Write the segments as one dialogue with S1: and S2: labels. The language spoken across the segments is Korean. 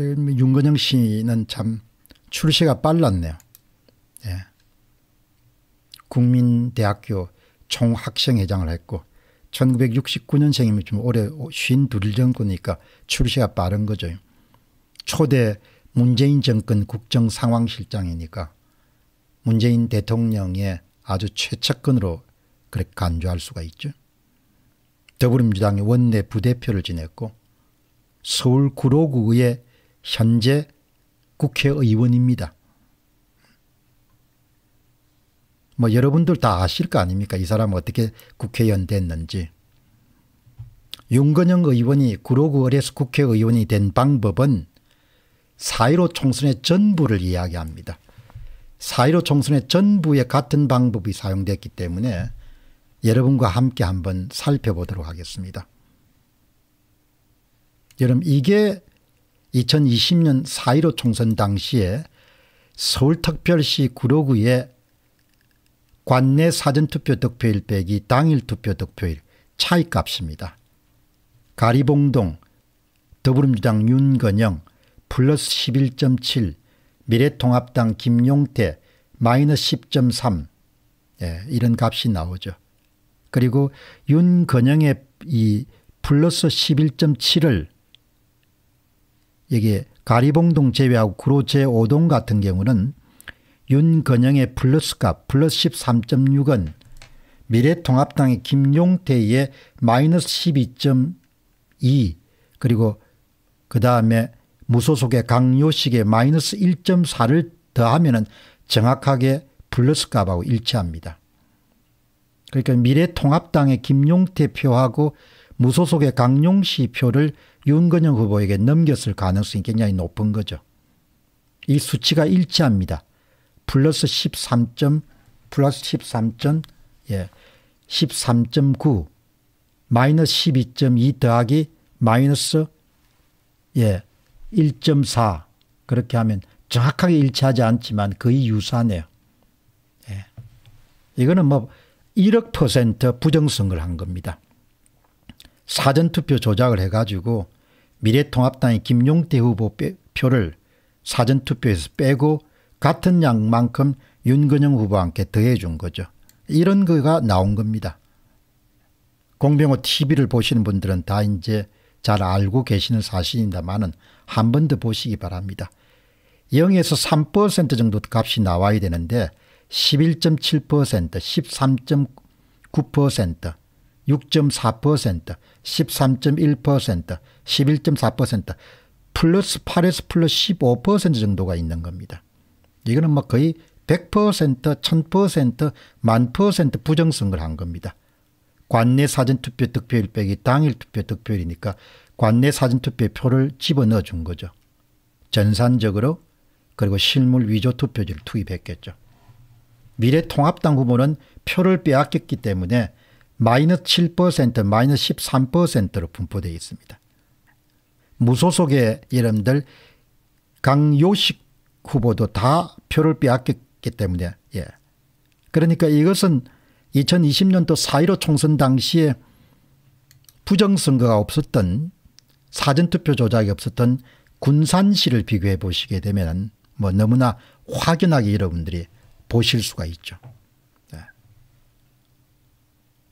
S1: 윤건영 씨는 참 출시가 빨랐네요. 예. 국민대학교 총학생회장을 했고 1969년생이면 좀 올해 52 정도니까 출시가 빠른 거죠. 초대 문재인 정권 국정상황실장이니까 문재인 대통령의 아주 최측근으로 그렇게 간주할 수가 있죠. 더불어민주당의 원내 부대표를 지냈고 서울 구로구의 현재 국회의원입니다. 뭐 여러분들 다 아실 거 아닙니까? 이 사람 어떻게 국회의원 됐는지. 윤건영 의원이 구로구 을에서 국회의원이 된 방법은 4.15 총선의 전부를 이야기합니다. 4.15 총선의 전부에 같은 방법이 사용됐기 때문에 여러분과 함께 한번 살펴보도록 하겠습니다. 여러분 이게 2020년 4.15 총선 당시에 서울특별시 구로구의 관내 사전투표 득표일 빼기 당일 투표 득표일 차이값입니다. 가리봉동 더불어민주당 윤건영 플러스 11.7 미래통합당 김용태 마이너스 10.3 예, 이런 값이 나오죠. 그리고 윤건영의 이 플러스 11.7을 여기에 가리봉동 제외하고 구로 제5동 같은 경우는 윤건영의 플러스값 플러스 1 3 6은 미래통합당의 김용태의 마이너스 12.2 그리고 그 다음에 무소속의 강요식의 마이너스 1.4를 더하면 은 정확하게 플러스 값하고 일치합니다. 그러니까 미래통합당의 김용태 표하고 무소속의 강용시 표를 윤건영 후보에게 넘겼을 가능성이 굉장히 높은 거죠. 이 수치가 일치합니다. 플러스 13점, 플러스 13점, 예, 13.9, 마이너스 12.2 더하기 마이너스 예, 1.4 그렇게 하면 정확하게 일치하지 않지만 거의 유사하네요. 예. 이거는 뭐 1억 퍼센트 부정선거를 한 겁니다. 사전투표 조작을 해가지고 미래통합당의 김용태 후보 표를 사전투표에서 빼고 같은 양만큼 윤건영 후보와 함께 더해 준 거죠. 이런 거가 나온 겁니다. 공병호 TV를 보시는 분들은 다 이제 잘 알고 계시는 사실입니다만은 한 번 더 보시기 바랍니다. 0에서 3% 정도 값이 나와야 되는데 11.7%, 13.9%, 6.4%, 13.1%, 11.4%, 플러스 8에서 플러스 15% 정도가 있는 겁니다. 이거는 뭐 거의 100%, 1000%, 1000% 부정선거를 한 겁니다. 관내 사전투표 득표율 빼기 당일 투표 득표율이니까 관내 사전투표에 표를 집어넣어 준 거죠. 전산적으로 그리고 실물 위조 투표지를 투입했겠죠. 미래통합당 후보는 표를 빼앗겼기 때문에 마이너스 7%, 마이너스 13%로 분포되어 있습니다. 무소속의 여러분들 강요식 후보도 다 표를 빼앗겼기 때문에 예. 그러니까 이것은 2020년도 4.15 총선 당시에 부정선거가 없었던 사전투표 조작이 없었던 군산시를 비교해 보시게 되면 뭐 너무나 확연하게 여러분들이 보실 수가 있죠.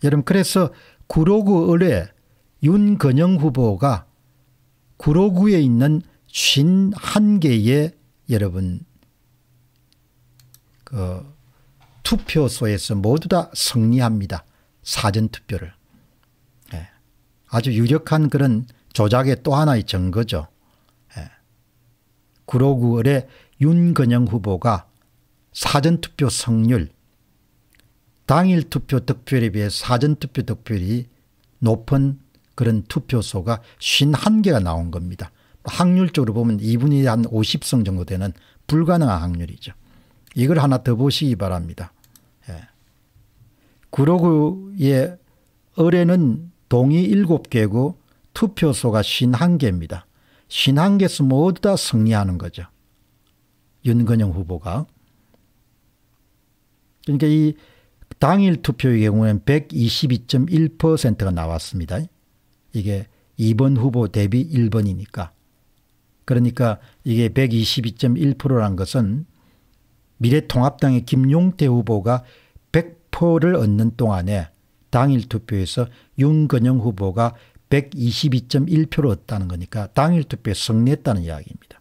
S1: 여러분 그래서 구로구 의뢰 윤건영 후보가 구로구에 있는 51개의 여러분 그 투표소에서 모두 다 승리합니다. 사전투표를. 예. 아주 유력한 그런 조작의 또 하나의 증거죠. 예. 구로구의 윤건영 후보가 사전투표 성률 당일 투표 득표율에 비해 사전 투표 득표율이 높은 그런 투표소가 51개가 나온 겁니다. 확률적으로 보면 2분의 한 50성 정도 되는 불가능한 확률이죠. 이걸 하나 더 보시기 바랍니다. 예. 구로구의 의뢰는 동이 7개고 투표소가 51개입니다. 51개에서 모두 다 승리하는 거죠. 윤건영 후보가. 그러니까 이 당일 투표의 경우에는 122.1%가 나왔습니다. 이게 2번 후보 대비 1번이니까. 그러니까 이게 1 2 2 1라 것은 미래통합당의 김용태 후보가 100%를 얻는 동안에 당일 투표에서 윤건영 후보가 122.1표를 얻다는 거니까 당일 투표에 승리했다는 이야기입니다.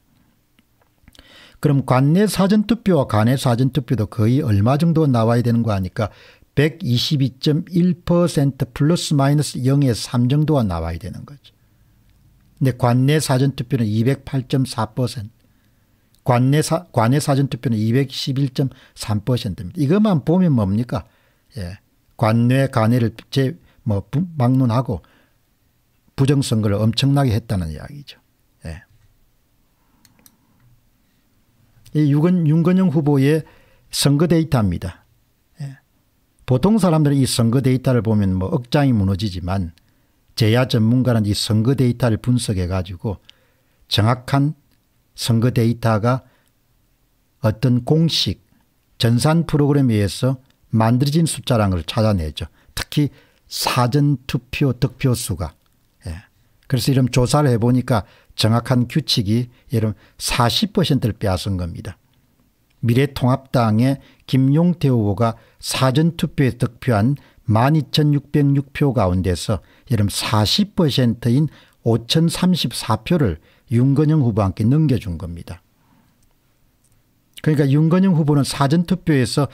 S1: 그럼 관내 사전투표와 관외 사전투표도 거의 얼마 정도 나와야 되는 거 아니까 122.1% 플러스 마이너스 0에3 정도가 나와야 되는 거죠. 근데 관내 사전투표는 208.4% 관내 사, 관내 사전투표는 211.3%입니다. 이것만 보면 뭡니까? 예. 관내 관해를 제, 뭐, 막론하고 부정선거를 엄청나게 했다는 이야기죠. 이 윤건, 윤건영 후보의 선거 데이터입니다. 예. 보통 사람들은 이 선거 데이터를 보면 뭐 억장이 무너지지만 제야 전문가는 이 선거 데이터를 분석해 가지고 정확한 선거 데이터가 어떤 공식 전산 프로그램에 의해서 만들어진 숫자라는 걸 찾아내죠. 특히 사전투표 득표수가 그래서 이런 조사를 해보니까 정확한 규칙이 이런 40%를 빼앗은 겁니다. 미래통합당의 김용태 후보가 사전투표에 득표한 12,606표 가운데서 이름 40%인 5,034표를 윤건영 후보한테 넘겨준 겁니다. 그러니까 윤건영 후보는 사전투표에서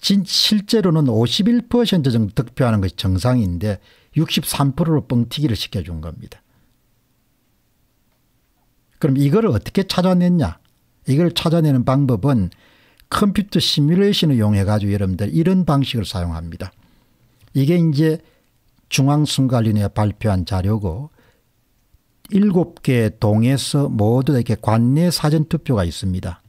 S1: 실제로는 51% 정도 득표하는 것이 정상인데 63%로 뻥튀기를 시켜준 겁니다. 그럼 이걸 어떻게 찾아냈냐? 이걸 찾아내는 방법은 컴퓨터 시뮬레이션을 이용해가지고 여러분들 이런 방식을 사용합니다. 이게 이제 중앙선관위에 발표한 자료고 일곱 개 동에서 모두 이렇게 관내 사전투표가 있습니다.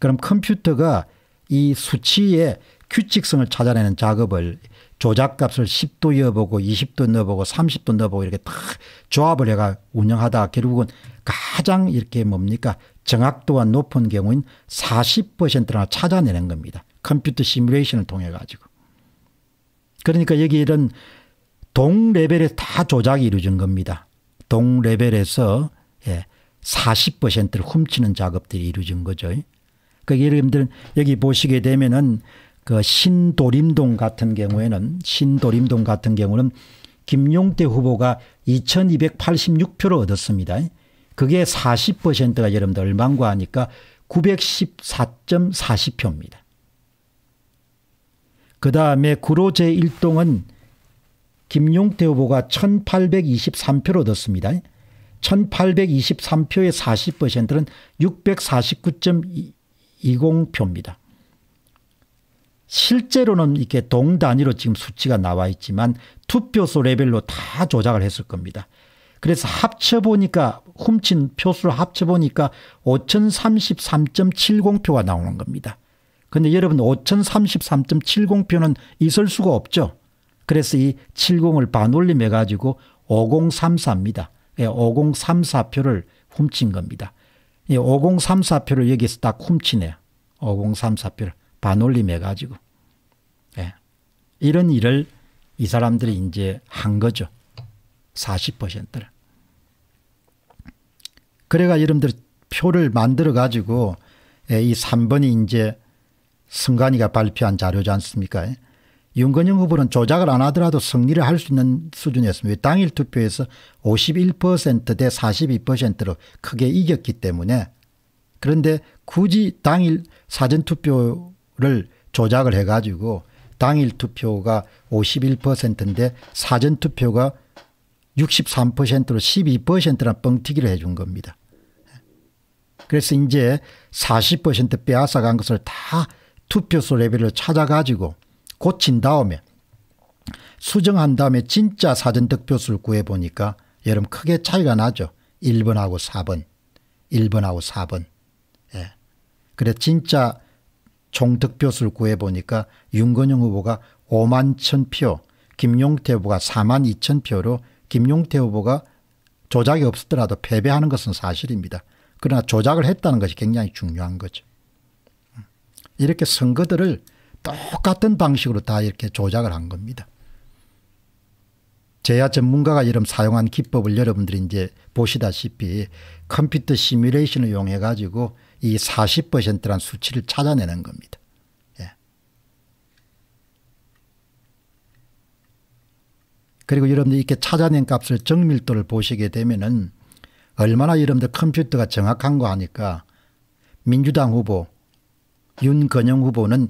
S1: 그럼 컴퓨터가 이 수치의 규칙성을 찾아내는 작업을 조작값을 10도 이어보고 20도 넣어보고 30도 넣어보고 이렇게 다 조합을 해가 운영하다 결국은 가장 이렇게 뭡니까 정확도가 높은 경우인 40%나 찾아내는 겁니다. 컴퓨터 시뮬레이션을 통해 가지고. 그러니까 여기 이런 동 레벨에서 다 조작이 이루어진 겁니다. 동 레벨에서 40%를 예, 훔치는 작업들이 이루어진 거죠. 그러니까 예를 들면 여기 보시게 되면은 그 신도림동 같은 경우에는 신도림동 같은 경우는 김용태 후보가 2286표를 얻었습니다. 그게 40%가 여러분들 얼마인가 하니까 914.40표입니다. 그 다음에 구로 제1동은 김용태 후보가 1823표를 얻었습니다. 1823표의 40%는 649.20표입니다. 실제로는 이렇게 동 단위로 지금 수치가 나와 있지만 투표소 레벨로 다 조작을 했을 겁니다. 그래서 합쳐보니까 훔친 표수를 합쳐보니까 5033.70표가 나오는 겁니다. 근데 여러분 5033.70표는 있을 수가 없죠. 그래서 이 70을 반올림해 가지고 5034입니다. 5034표를 예, 훔친 겁니다. 5034표를 예, 여기서 딱 훔치네요. 5034표를 반올림해 가지고. 이런 일을 이 사람들이 이제 한 거죠. 40%를. 그래가 여러분들 표를 만들어 가지고 예, 이 3번이 이제 승관이가 발표한 자료지 않습니까? 예? 윤건영 후보는 조작을 안 하더라도 승리를 할 수 있는 수준이었습니다. 당일 투표에서 51%대 42%로 크게 이겼기 때문에 그런데 굳이 당일 사전투표를 조작을 해가지고 당일 투표가 51%인데 사전 투표가 63%로 12%나 뻥튀기를 해준 겁니다. 그래서 이제 40% 빼앗아간 것을 다 투표소 레벨을 찾아가지고 고친 다음에 수정한 다음에 진짜 사전 득표수를 구해보니까 여러분 크게 차이가 나죠. 1번하고 4번. 1번하고 4번. 예. 그래 진짜 총득표 수를 구해보니까 윤건영 후보가 5만 1천 표, 김용태 후보가 4만 2천 표로 김용태 후보가 조작이 없었더라도 패배하는 것은 사실입니다. 그러나 조작을 했다는 것이 굉장히 중요한 거죠. 이렇게 선거들을 똑같은 방식으로 다 이렇게 조작을 한 겁니다. 제야 전문가가 이름 사용한 기법을 여러분들이 이제 보시다시피 컴퓨터 시뮬레이션을 이용해 가지고 이 40%란 수치를 찾아내는 겁니다. 예. 그리고 여러분들 이렇게 찾아낸 값을 정밀도를 보시게 되면은 얼마나 여러분들 컴퓨터가 정확한 거 하니까 민주당 후보 윤건영 후보는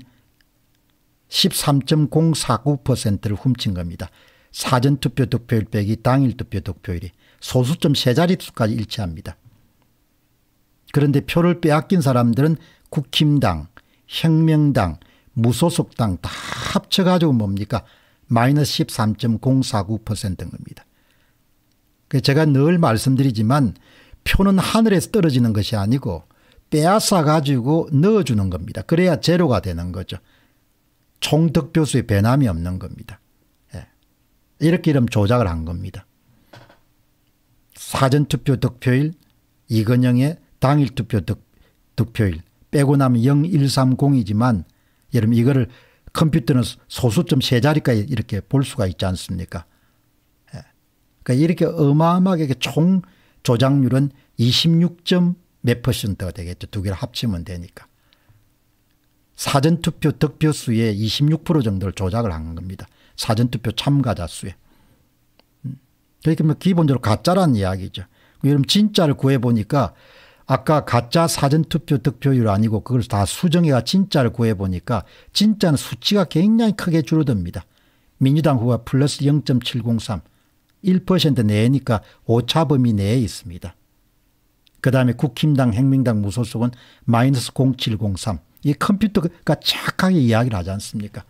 S1: 13.049%를 훔친 겁니다. 사전투표 득표율 빼기 당일 투표 득표율이 소수점 세 자릿수까지 일치합니다. 그런데 표를 빼앗긴 사람들은 국힘당, 혁명당, 무소속당 다 합쳐가지고 뭡니까? 마이너스 13.049%인 겁니다. 그 제가 늘 말씀드리지만 표는 하늘에서 떨어지는 것이 아니고 빼앗아 가지고 넣어주는 겁니다. 그래야 제로가 되는 거죠. 총득표수의 변함이 없는 겁니다. 예. 이렇게 이름 조작을 한 겁니다. 사전투표 득표일 이건영의 당일 투표 득, 득표일 빼고 나면 0130이지만 여러분 이거를 컴퓨터는 소수점 세 자리까지 이렇게 볼 수가 있지 않습니까? 예. 그러니까 이렇게 어마어마하게 총 조작률은 26점 몇 퍼센트가 되겠죠. 두 개를 합치면 되니까. 사전투표 득표수의 26% 정도를 조작을 한 겁니다. 사전투표 참가자 수에. 음. 그러니까 뭐 기본적으로 가짜란 이야기죠. 여러분 진짜를 구해보니까 아까 가짜 사전투표 득표율 아니고 그걸 다 수정해가 진짜를 구해보니까 진짜는 수치가 굉장히 크게 줄어듭니다. 민주당 후가 플러스 0.703 1% 내니까 오차범위 내에 있습니다. 그 다음에 국힘당 행민당 무소속은 마이너스 0703이 컴퓨터가 착하게 이야기를 하지 않습니까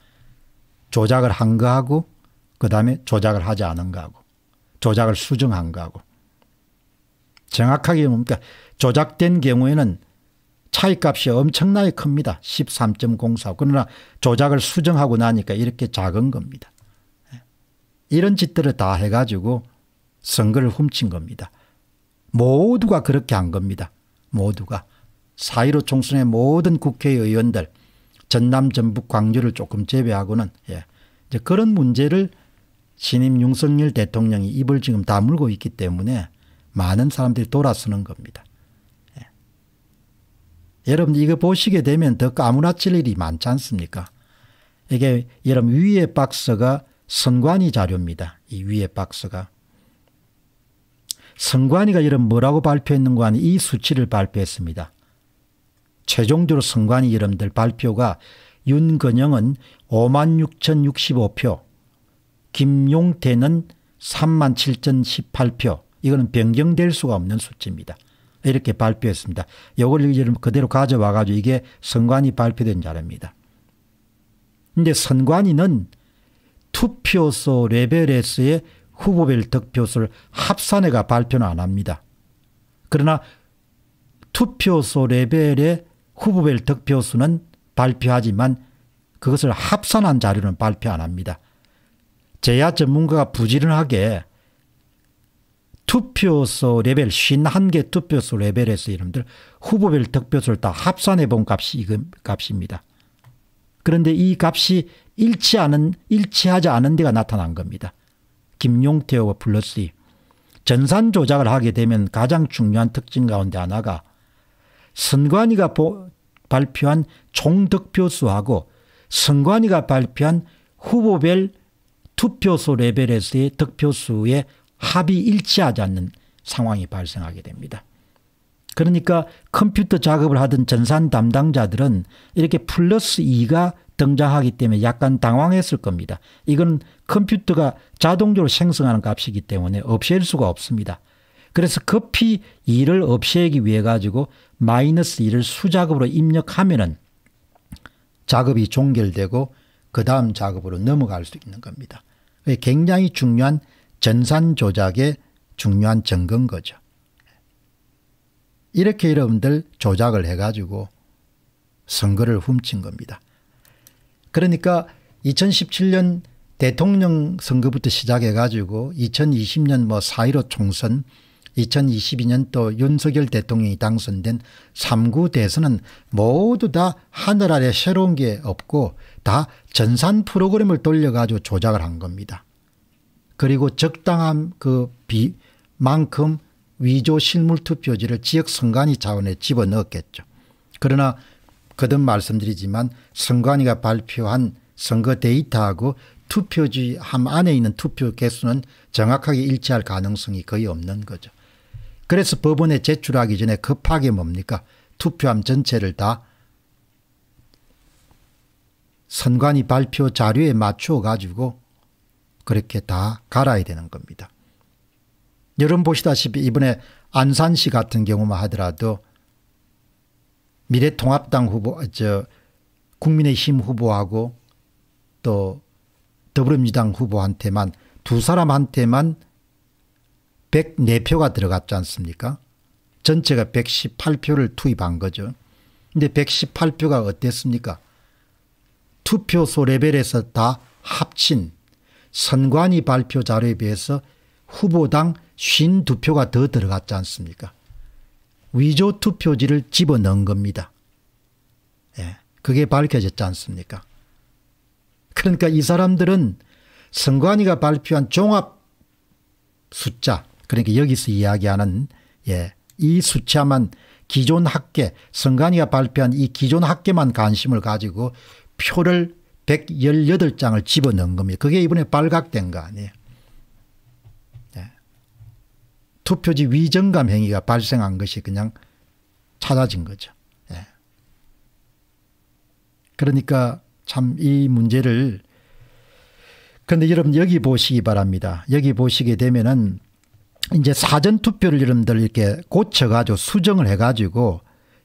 S1: 조작을 한 거하고 그 다음에 조작을 하지 않은 거하고 조작을 수정한 거하고 정확하게 뭡니까 조작된 경우에는 차이값이 엄청나게 큽니다. 13.04 그러나 조작을 수정하고 나니까 이렇게 작은 겁니다. 예. 이런 짓들을 다 해가지고 선거를 훔친 겁니다. 모두가 그렇게 한 겁니다. 모두가. 4.15 총선의 모든 국회의원들 전남 전북 광주를 조금 제외하고는 예. 이제 그런 문제를 신임 윤석열 대통령이 입을 지금 다물고 있기 때문에 많은 사람들이 돌아서는 겁니다. 예. 여러분 이거 보시게 되면 더 까무라칠 일이 많지 않습니까? 이게 여러분 위에 박스가 선관위 자료입니다. 이 위에 박스가. 선관위가 여러분 뭐라고 발표했는가 하는 이 수치를 발표했습니다. 최종적으로 선관위 여러분들 발표가 윤건영은 56,065표, 김용태는 37,018표, 이거는 변경될 수가 없는 수치입니다. 이렇게 발표했습니다. 요걸 그대로 가져와 가지고 이게 선관위 발표된 자료입니다. 근데 선관위는 투표소 레벨에서의 후보별 득표수를 합산해가 발표는 안 합니다. 그러나 투표소 레벨의 후보별 득표수는 발표하지만 그것을 합산한 자료는 발표 안 합니다. 제야 전문가가 부지런하게 투표소 레벨 51개 투표소 레벨에서 여러분들 후보별 득표수를 다 합산해 본 값이 이 값입니다. 그런데 이 값이 일치 않은 일치하지 않은 데가 나타난 겁니다. 김용태와 플러스 전산 조작을 하게 되면 가장 중요한 특징 가운데 하나가 선관위가 보, 발표한 총득표수하고 선관위가 발표한 후보별 투표소 레벨에서의 득표수의 합이 일치하지 않는 상황이 발생하게 됩니다. 그러니까 컴퓨터 작업을 하던 전산 담당자들은 이렇게 플러스 2가 등장하기 때문에 약간 당황했을 겁니다. 이건 컴퓨터가 자동적으로 생성하는 값이기 때문에 없앨 수가 없습니다. 그래서 급히 2를 없애기 위해 가지고 마이너스 2를 수작업으로 입력하면은 작업이 종결되고 그 다음 작업으로 넘어갈 수 있는 겁니다. 굉장히 중요한 전산 조작의 중요한 증거인 거죠. 이렇게 여러분들 조작을 해가지고 선거를 훔친 겁니다. 그러니까 2017년 대통령 선거부터 시작해가지고 2020년 뭐4.15 총선 2022년 또 윤석열 대통령이 당선된 3구 대선은 모두 다 하늘 아래 새로운 게 없고 다 전산 프로그램을 돌려가지고 조작을 한 겁니다. 그리고 적당한 그 비만큼 위조 실물 투표지를 지역 선관위 자원에 집어넣었겠죠. 그러나 거듭 말씀드리지만 선관위가 발표한 선거 데이터하고 투표지 함 안에 있는 투표 개수는 정확하게 일치할 가능성이 거의 없는 거죠. 그래서 법원에 제출하기 전에 급하게 뭡니까 투표함 전체를 다 선관위 발표 자료에 맞추어 가지고 그렇게 다 갈아야 되는 겁니다. 여러분 보시다시피 이번에 안산시 같은 경우만 하더라도 미래통합당 후보 저 국민의힘 후보하고 또 더불어민주당 후보한테만 두 사람한테만 104표가 들어갔지 않습니까 전체가 118표를 투입한 거죠. 근데 118표가 어땠습니까 투표소 레벨에서 다 합친 선관위 발표 자료에 비해서 후보당 52표가 더 들어갔지 않습니까? 위조 투표지를 집어넣은 겁니다. 예, 그게 밝혀졌지 않습니까? 그러니까 이 사람들은 선관위가 발표한 종합 숫자 그러니까 여기서 이야기하는 예, 이 숫자만 기존 학계 선관위가 발표한 이 기존 학계만 관심을 가지고 표를 118장을 집어넣은 겁니다. 그게 이번에 발각된 거 아니에요. 네. 투표지 위정감 행위가 발생한 것이 그냥 찾아진 거죠. 네. 그러니까 참 이 문제를 그런데 여러분 여기 보시기 바랍니다. 여기 보시게 되면은 이제 사전 투표를 여러분들 이렇게 고쳐가지고 수정을 해가지고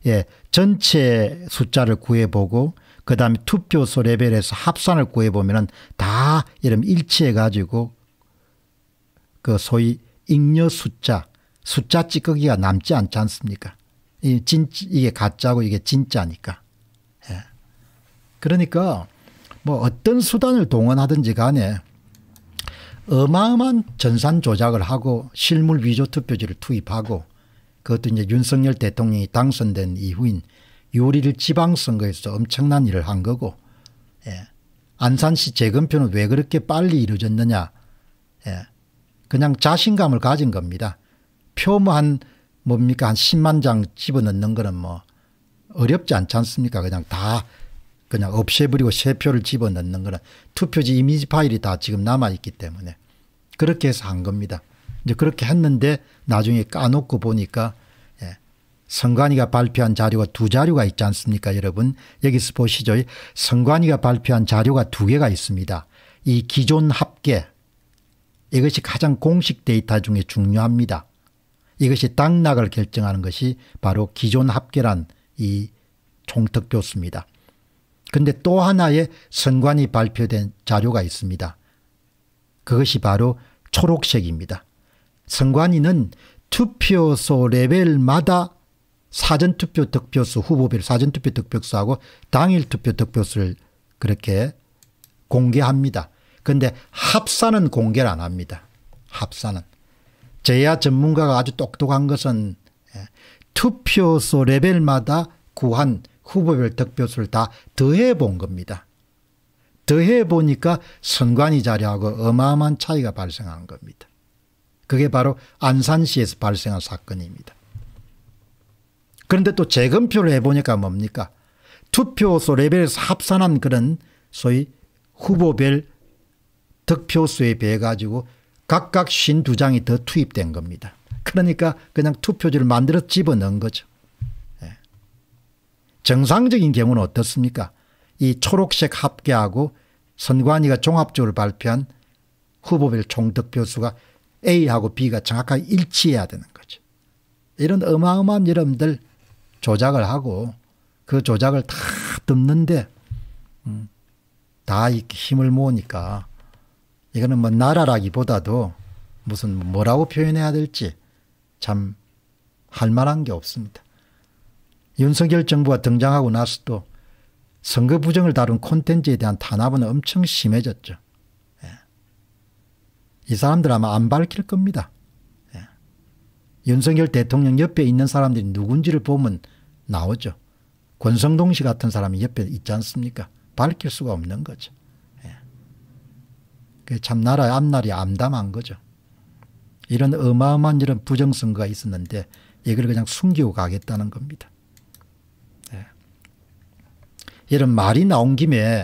S1: 예 전체 숫자를 구해보고 그 다음에 투표소 레벨에서 합산을 구해보면은 다이름 일치해가지고 그 소위 잉여 숫자, 숫자 찌꺼기가 남지 않지 않습니까? 이 진, 이게 가짜고 이게 진짜니까. 예. 그러니까 뭐 어떤 수단을 동원하든지 간에 어마어마한 전산 조작을 하고 실물 위조 투표지를 투입하고 그것도 이제 윤석열 대통령이 당선된 이후인 6리를 지방선거에서 엄청난 일을 한 거고 예. 안산시 재건표는 왜 그렇게 빨리 이루어졌느냐 예. 그냥 자신감을 가진 겁니다. 표뭐한 뭡니까 한 10만 장 집어넣는 거는 뭐 어렵지 않지 않습니까 그냥 다 그냥 없애버리고 새 표를 집어넣는 거는 투표지 이미지 파일이 다 지금 남아있기 때문에 그렇게 해서 한 겁니다. 이제 그렇게 했는데 나중에 까놓고 보니까 선관위가 발표한 자료가 두 자료가 있지 않습니까 여러분 여기서 보시죠. 선관위가 발표한 자료가 두 개가 있습니다. 이 기존 합계 이것이 가장 공식 데이터 중에 중요합니다. 이것이 당락을 결정하는 것이 바로 기존 합계란 이총특교수입니다 근데 또 하나의 선관위 발표된 자료가 있습니다. 그것이 바로 초록색입니다. 선관위는 투표소 레벨마다 사전투표 득표수 후보별 사전투표 득표수하고 당일투표 득표수를 그렇게 공개합니다. 그런데 합산은 공개를 안 합니다. 합산은. 제야 전문가가 아주 똑똑한 것은 예, 투표소 레벨마다 구한 후보별 득표수를 다 더해 본 겁니다. 더해 보니까 선관위 자료하고 어마어마한 차이가 발생한 겁니다. 그게 바로 안산시에서 발생한 사건입니다. 그런데 또 재검표를 해보니까 뭡니까 투표소 레벨에서 합산한 그런 소위 후보별 득표수에 비해 가지고 각각 52장이 더 투입된 겁니다. 그러니까 그냥 투표지를 만들어 집어넣은 거죠. 예. 정상적인 경우는 어떻습니까 이 초록색 합계하고 선관위가 종합적으로 발표한 후보별 총득표수가 A하고 B가 정확하게 일치해야 되는 거죠. 이런 어마어마한 여러분들 조작을 하고 그 조작을 다듣는데 음, 다 힘을 모으니까 이거는 뭐 나라라기보다도 무슨 뭐라고 표현해야 될지 참 할 만한 게 없습니다. 윤석열 정부가 등장하고 나서도 선거 부정을 다룬 콘텐츠에 대한 탄압은 엄청 심해졌죠. 예. 이 사람들 아마 안 밝힐 겁니다. 윤석열 대통령 옆에 있는 사람들이 누군지를 보면 나오죠. 권성동 씨 같은 사람이 옆에 있지 않습니까? 밝힐 수가 없는 거죠. 예. 그참 나라의 앞날이 암담한 거죠. 이런 어마어마한 이런 부정선거가 있었는데 이걸 그냥 숨기고 가겠다는 겁니다. 예. 이런 말이 나온 김에